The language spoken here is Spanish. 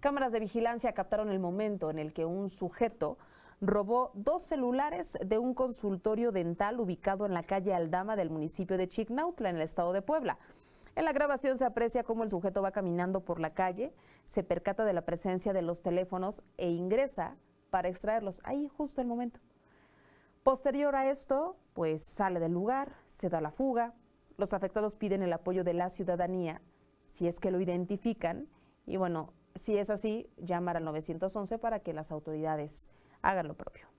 Cámaras de vigilancia captaron el momento en el que un sujeto robó dos celulares de un consultorio dental ubicado en la calle Aldama del municipio de Chignautla, en el estado de Puebla. En la grabación se aprecia cómo el sujeto va caminando por la calle, se percata de la presencia de los teléfonos e ingresa para extraerlos. Ahí justo el momento. Posterior a esto, pues sale del lugar, se da la fuga. Los afectados piden el apoyo de la ciudadanía, si es que lo identifican. Y bueno, si es así, llamar al 911 para que las autoridades hagan lo propio.